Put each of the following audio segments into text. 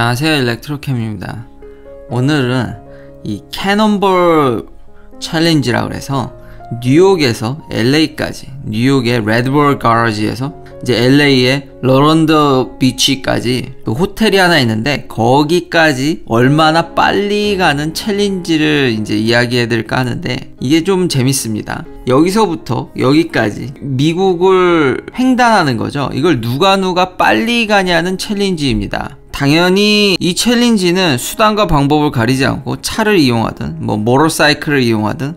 안녕하세요 일렉트로캠입니다 오늘은 이 캐논볼 챌린지라 그래서 뉴욕에서 LA까지 뉴욕의 레드볼 가러지에서 이제 LA의 러런더 비치까지 호텔이 하나 있는데 거기까지 얼마나 빨리 가는 챌린지를 이제 이야기해 드릴까 하는데 이게 좀 재밌습니다. 여기서부터 여기까지 미국을 횡단하는 거죠. 이걸 누가 누가 빨리 가냐는 챌린지입니다. 당연히 이 챌린지는 수단과 방법을 가리지 않고 차를 이용하든 뭐 모로사이클을 이용하든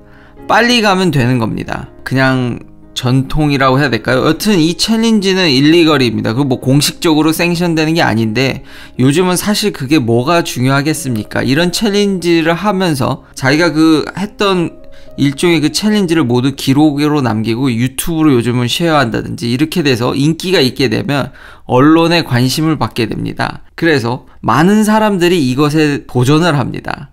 빨리 가면 되는 겁니다. 그냥 전통이라고 해야 될까요? 여튼 이 챌린지는 일리거리입니다. 그리고 뭐 공식적으로 생션되는 게 아닌데 요즘은 사실 그게 뭐가 중요하겠습니까? 이런 챌린지를 하면서 자기가 그 했던 일종의 그 챌린지를 모두 기록으로 남기고 유튜브로 요즘은 쉐어한다든지 이렇게 돼서 인기가 있게 되면 언론의 관심을 받게 됩니다. 그래서 많은 사람들이 이것에 도전을 합니다.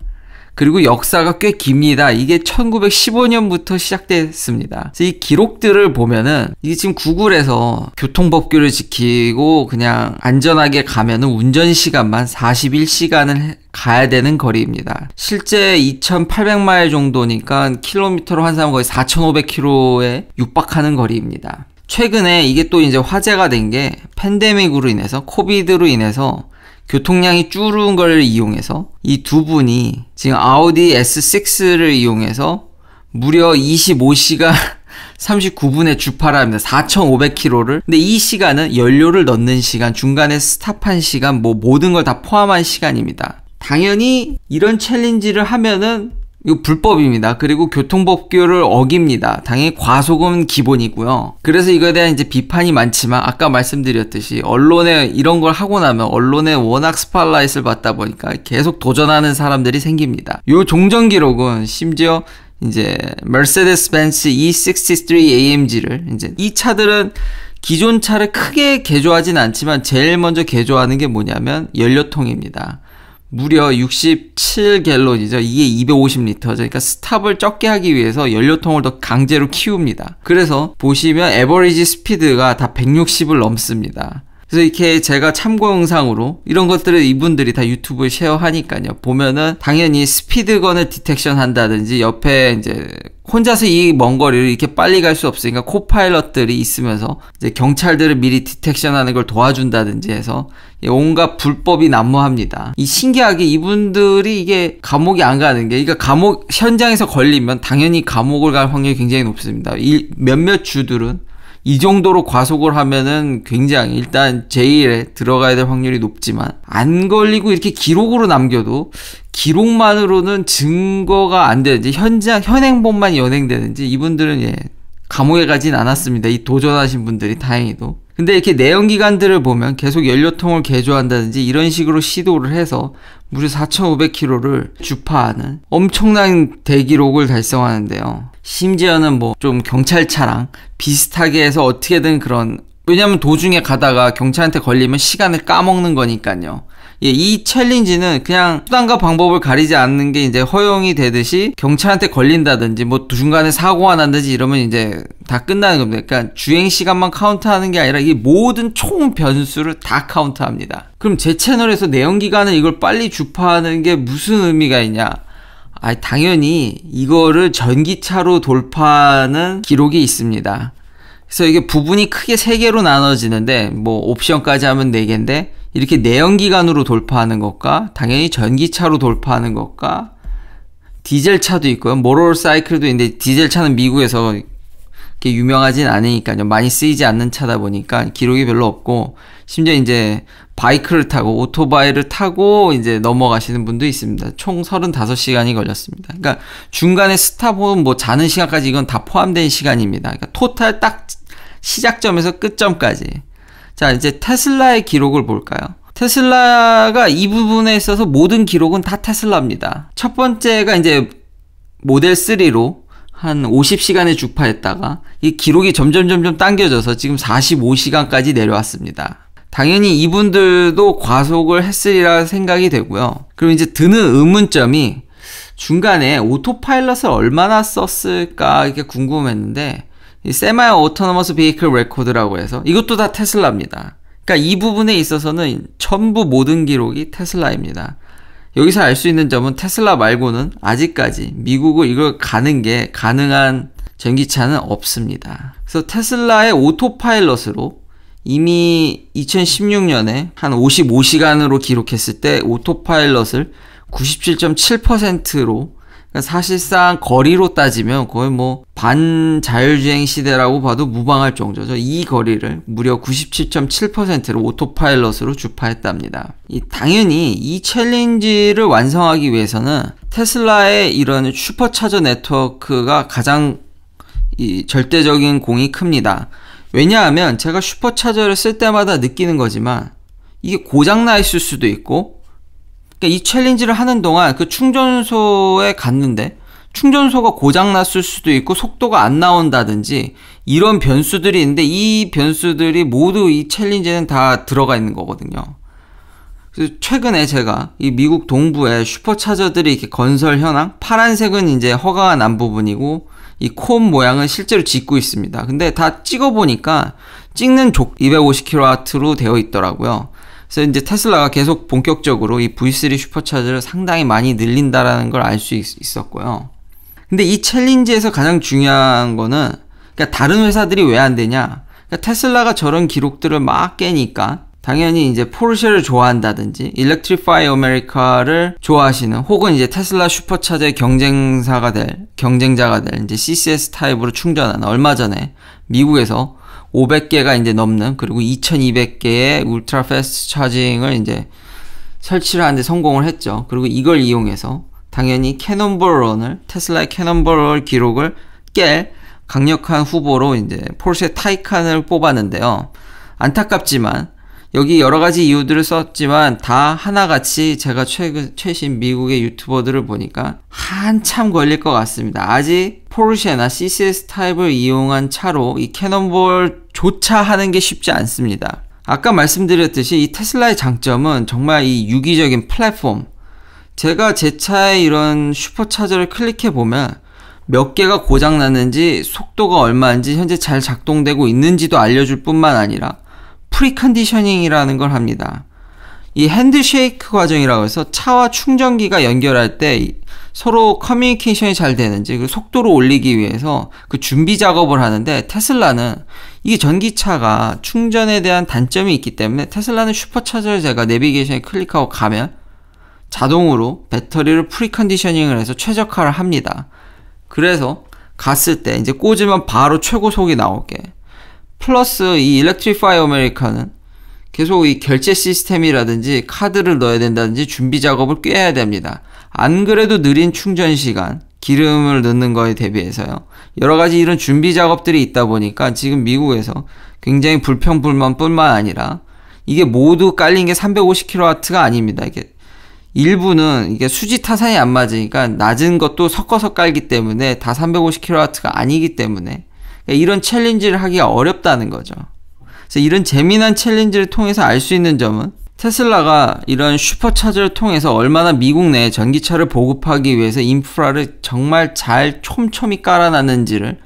그리고 역사가 꽤 깁니다. 이게 1915년부터 시작됐습니다. 이 기록들을 보면은 이게 지금 구글에서 교통법규를 지키고 그냥 안전하게 가면은 운전 시간만 41시간을 가야 되는 거리입니다. 실제 2,800마일 정도니까 킬로미터로 환산하면 거의 4,500km에 육박하는 거리입니다. 최근에 이게 또 이제 화제가 된 게 팬데믹으로 인해서 코비드로 인해서 교통량이 줄은 걸 이용해서 이 두 분이 지금 아우디 S6를 이용해서 무려 25시간 3 9분에주파를합니다 4,500km를. 근데 이 시간은 연료를 넣는 시간, 중간에 스탑한 시간, 뭐 모든 걸 다 포함한 시간입니다. 당연히 이런 챌린지를 하면은 이거 불법입니다. 그리고 교통법규를 어깁니다. 당연히 과속은 기본이고요. 그래서 이거에 대한 이제 비판이 많지만 아까 말씀드렸듯이 언론에 이런 걸 하고 나면 언론에 워낙 스팟라이트를 받다 보니까 계속 도전하는 사람들이 생깁니다. 이 종전 기록은 심지어 이제 메르세데스 벤츠 E63 AMG를 이제 이 차들은 기존 차를 크게 개조하진 않지만 제일 먼저 개조하는 게 뭐냐면 연료통입니다. 무려 67갤론이죠. 이게 250리터죠. 그러니까 스탑을 적게 하기 위해서 연료통을 더 강제로 키웁니다. 그래서 보시면 에버리지 스피드가 다 160을 넘습니다. 그래서 이렇게 제가 참고 영상으로 이런 것들을 이분들이 다 유튜브에 쉐어하니까요. 보면은 당연히 스피드건을 디텍션 한다든지 옆에 이제 혼자서 이 먼 거리를 이렇게 빨리 갈 수 없으니까 코파일럿들이 있으면서 이제 경찰들을 미리 디텍션하는 걸 도와준다든지 해서 온갖 불법이 난무합니다. 이 신기하게 이분들이 이게 감옥이 안 가는 게, 그러니까 감옥 현장에서 걸리면 당연히 감옥을 갈 확률이 굉장히 높습니다. 이 몇몇 주들은 이 정도로 과속을 하면은 굉장히 일단 제1에 들어가야 될 확률이 높지만 안 걸리고 이렇게 기록으로 남겨도 기록만으로는 증거가 안 되는지 현장 현행범만 연행되는지 이분들은 예 감옥에 가진 않았습니다. 이 도전하신 분들이 다행히도 근데 이렇게 내연기관들을 보면 계속 연료통을 개조한다든지 이런 식으로 시도를 해서 무려 4,500km를 주파하는 엄청난 대기록을 달성하는데요. 심지어는 뭐 좀 경찰차랑 비슷하게 해서 어떻게든 그런 왜냐하면 도중에 가다가 경찰한테 걸리면 시간을 까먹는 거니까요. 예, 이 챌린지는 그냥 수단과 방법을 가리지 않는 게 이제 허용이 되듯이 경찰한테 걸린다든지 뭐 중간에 사고가 난다든지 이러면 이제 다 끝나는 겁니다. 그러니까 주행 시간만 카운트하는 게 아니라 이 모든 총 변수를 다 카운트합니다. 그럼 제 채널에서 내연 기관을 이걸 빨리 주파하는 게 무슨 의미가 있냐? 아, 당연히 이거를 전기차로 돌파하는 기록이 있습니다. 그래서 이게 부분이 크게 세 개로 나눠지는데 뭐 옵션까지 하면 네 개인데 이렇게 내연기관으로 돌파하는 것과 당연히 전기차로 돌파하는 것과 디젤차도 있고요. 모럴 사이클도 있는데 디젤차는 미국에서 이렇게 유명하진 않으니까요. 많이 쓰이지 않는 차다 보니까 기록이 별로 없고 심지어 이제 바이크를 타고 오토바이를 타고 이제 넘어가시는 분도 있습니다. 총 35시간이 걸렸습니다. 그러니까 중간에 스탑 혹은 뭐 자는 시간까지 이건 다 포함된 시간입니다. 그러니까 토탈 딱 시작점에서 끝점까지 자, 이제 테슬라의 기록을 볼까요? 테슬라가 이 부분에 있어서 모든 기록은 다 테슬라입니다. 첫 번째가 이제 모델 3로 한 50시간에 주파했다가 이 기록이 점점 점점 당겨져서 지금 45시간까지 내려왔습니다. 당연히 이분들도 과속을 했으리라 생각이 되고요. 그리고 이제 드는 의문점이 중간에 오토파일럿을 얼마나 썼을까 이게 궁금했는데 이 세마이 오토노머스 베이클 레코드라고 해서 이것도 다 테슬라입니다. 그러니까 이 부분에 있어서는 전부 모든 기록이 테슬라입니다. 여기서 알 수 있는 점은 테슬라 말고는 아직까지 미국을 이걸 가는 게 가능한 전기차는 없습니다. 그래서 테슬라의 오토파일럿으로 이미 2016년에 한 55시간으로 기록했을 때 오토파일럿을 97.7%로 사실상 거리로 따지면 거의 뭐 반자율주행 시대라고 봐도 무방할 정도죠. 이 거리를 무려 9 7 7로 오토파일럿으로 주파했답니다. 당연히 이 챌린지를 완성하기 위해서는 테슬라의 이런 슈퍼차저 네트워크가 가장 절대적인 공이 큽니다. 왜냐하면 제가 슈퍼차저를 쓸 때마다 느끼는 거지만 이게 고장나 있을 수도 있고 그러니까 이 챌린지를 하는 동안 그 충전소에 갔는데 충전소가 고장났을 수도 있고 속도가 안 나온다든지 이런 변수들이 있는데 이 변수들이 모두 이 챌린지는 다 들어가 있는 거거든요. 그래서 최근에 제가 이 미국 동부에 슈퍼차저들이 이렇게 건설 현황 파란색은 이제 허가가 난 부분이고 이 콘 모양은 실제로 짓고 있습니다. 근데 다 찍어 보니까 찍는 족 250kW로 되어 있더라고요. 그래서 이제 테슬라가 계속 본격적으로 이 V3 슈퍼차저를 상당히 많이 늘린다라는 걸 알 수 있었고요. 근데 이 챌린지에서 가장 중요한 거는 그러니까 다른 회사들이 왜 안 되냐? 그러니까 테슬라가 저런 기록들을 막 깨니까 당연히 이제 포르쉐를 좋아한다든지 일렉트리파이 어메리카를 좋아하시는 혹은 이제 테슬라 슈퍼차저의 경쟁사가 될 경쟁자가 될 이제 CCS 타입으로 충전하는 얼마 전에 미국에서 500개가 이제 넘는 그리고 2200개의 울트라 패스트 차징을 이제 설치를 하는데 성공을 했죠. 그리고 이걸 이용해서 당연히 캐논볼 런을 테슬라의 캐논볼 런 기록을 깰 강력한 후보로 이제 포르쉐 타이칸을 뽑았는데요. 안타깝지만 여기 여러 가지 이유들을 썼지만 다 하나같이 제가 최근 최신 미국의 유튜버들을 보니까 한참 걸릴 것 같습니다. 아직 포르쉐나 CCS 타입을 이용한 차로 이 캐논볼 조차 하는 게 쉽지 않습니다. 아까 말씀드렸듯이 이 테슬라의 장점은 정말 이 유기적인 플랫폼. 제가 제 차에 이런 슈퍼차저를 클릭해 보면 몇 개가 고장 났는지 속도가 얼마인지 현재 잘 작동되고 있는지도 알려줄 뿐만 아니라 프리컨디셔닝이라는 걸 합니다. 이 핸드쉐이크 과정이라고 해서 차와 충전기가 연결할 때 서로 커뮤니케이션이 잘 되는지 그 속도를 올리기 위해서 그 준비 작업을 하는데 테슬라는 이게 전기차가 충전에 대한 단점이 있기 때문에 테슬라는 슈퍼차저를 제가 내비게이션에 클릭하고 가면 자동으로 배터리를 프리컨디셔닝을 해서 최적화를 합니다. 그래서 갔을 때 이제 꽂으면 바로 최고속이 나오게 플러스 이 일렉트리파이 어메리카는 계속 이 결제 시스템이라든지 카드를 넣어야 된다든지 준비 작업을 꽤 해야 됩니다. 안 그래도 느린 충전 시간, 기름을 넣는 거에 대비해서요. 여러 가지 이런 준비 작업들이 있다 보니까 지금 미국에서 굉장히 불평불만뿐만 아니라 이게 모두 깔린 게 350kW가 아닙니다. 이게 일부는 이게 수지 타산이 안 맞으니까 낮은 것도 섞어서 깔기 때문에 다 350kW가 아니기 때문에 그러니까 이런 챌린지를 하기가 어렵다는 거죠. 그래서 이런 재미난 챌린지를 통해서 알 수 있는 점은 테슬라가 이런 슈퍼차저를 통해서 얼마나 미국 내 전기차를 보급하기 위해서 인프라를 정말 잘 촘촘히 깔아놨는지를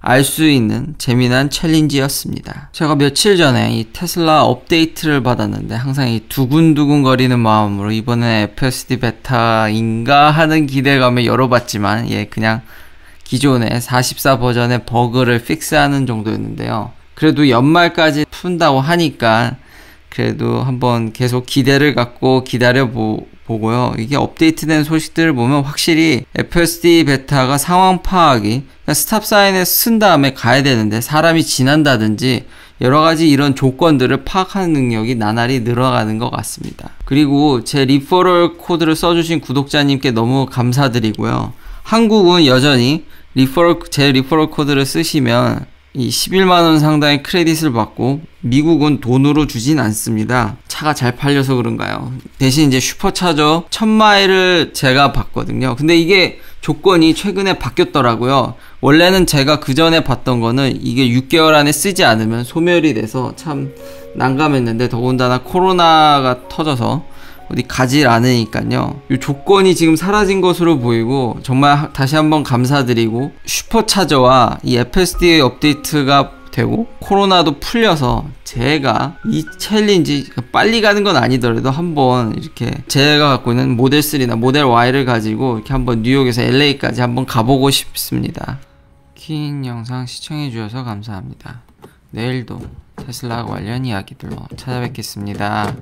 알 수 있는 재미난 챌린지였습니다. 제가 며칠 전에 이 테슬라 업데이트를 받았는데 항상 이 두근두근 거리는 마음으로 이번에 FSD 베타인가 하는 기대감에 열어봤지만 예 그냥 기존의 44 버전의 버그를 픽스하는 정도였는데요. 그래도 연말까지 푼다고 하니까 그래도 한번 계속 기대를 갖고 기다려 보고요. 이게 업데이트된 소식들을 보면 확실히 FSD 베타가 상황 파악이 그러니까 스탑 사인에 쓴 다음에 가야 되는데 사람이 지난다든지 여러 가지 이런 조건들을 파악하는 능력이 나날이 늘어가는 것 같습니다. 그리고 제 리퍼럴 코드를 써주신 구독자님께 너무 감사드리고요. 한국은 여전히 리퍼럴, 제 리퍼럴 코드를 쓰시면 이 11만원 상당의 크레딧을 받고 미국은 돈으로 주진 않습니다. 차가 잘 팔려서 그런가요? 대신 이제 슈퍼차저 1000마일을 제가 봤거든요. 근데 이게 조건이 최근에 바뀌었더라고요. 원래는 제가 그 전에 봤던 거는 이게 6개월 안에 쓰지 않으면 소멸이 돼서 참 난감했는데 더군다나 코로나가 터져서 어디 가질 않으니까요. 이 조건이 지금 사라진 것으로 보이고 정말 다시 한번 감사드리고 슈퍼 차저와 이 FSD의 업데이트가 되고 코로나도 풀려서 제가 이 챌린지 그 빨리 가는 건 아니더라도 한번 이렇게 제가 갖고 있는 모델 3나 모델 Y를 가지고 이렇게 한번 뉴욕에서 LA까지 한번 가보고 싶습니다. 긴 영상 시청해 주셔서 감사합니다. 내일도 테슬라 관련 이야기들로 찾아뵙겠습니다.